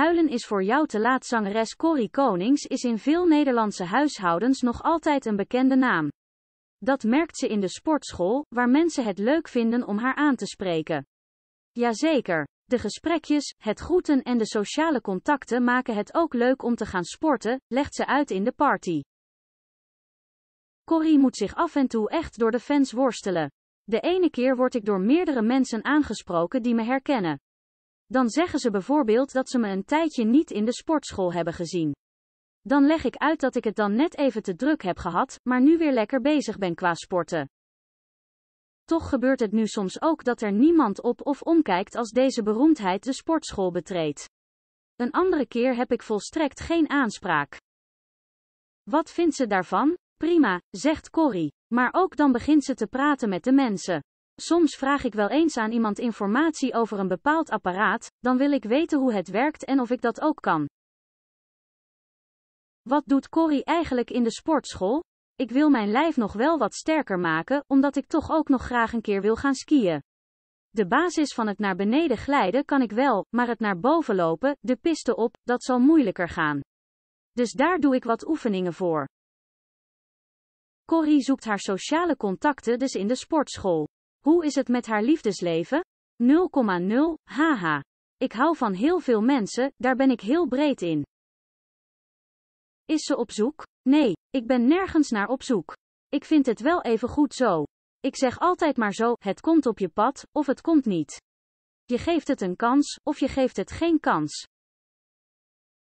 Huilen is voor jou te laat zangeres Corrie Konings is in veel Nederlandse huishoudens nog altijd een bekende naam. Dat merkt ze in de sportschool, waar mensen het leuk vinden om haar aan te spreken. Jazeker. De gesprekjes, het groeten en de sociale contacten maken het ook leuk om te gaan sporten, legt ze uit in de party. Corrie moet zich af en toe echt door de fans worstelen. De ene keer word ik door meerdere mensen aangesproken die me herkennen. Dan zeggen ze bijvoorbeeld dat ze me een tijdje niet in de sportschool hebben gezien. Dan leg ik uit dat ik het dan net even te druk heb gehad, maar nu weer lekker bezig ben qua sporten. Toch gebeurt het nu soms ook dat er niemand op of omkijkt als deze beroemdheid de sportschool betreedt. Een andere keer heb ik volstrekt geen aanspraak. Wat vindt ze daarvan? Prima, zegt Corrie. Maar ook dan begint ze te praten met de mensen. Soms vraag ik wel eens aan iemand informatie over een bepaald apparaat, dan wil ik weten hoe het werkt en of ik dat ook kan. Wat doet Corrie eigenlijk in de sportschool? Ik wil mijn lijf nog wel wat sterker maken, omdat ik toch ook nog graag een keer wil gaan skiën. De basis van het naar beneden glijden kan ik wel, maar het naar boven lopen, de piste op, dat zal moeilijker gaan. Dus daar doe ik wat oefeningen voor. Corrie zoekt haar sociale contacten dus in de sportschool. Hoe is het met haar liefdesleven? 0,0, haha. Ik hou van heel veel mensen, daar ben ik heel breed in. Is ze op zoek? Nee, ik ben nergens naar op zoek. Ik vind het wel even goed zo. Ik zeg altijd maar zo, het komt op je pad, of het komt niet. Je geeft het een kans, of je geeft het geen kans.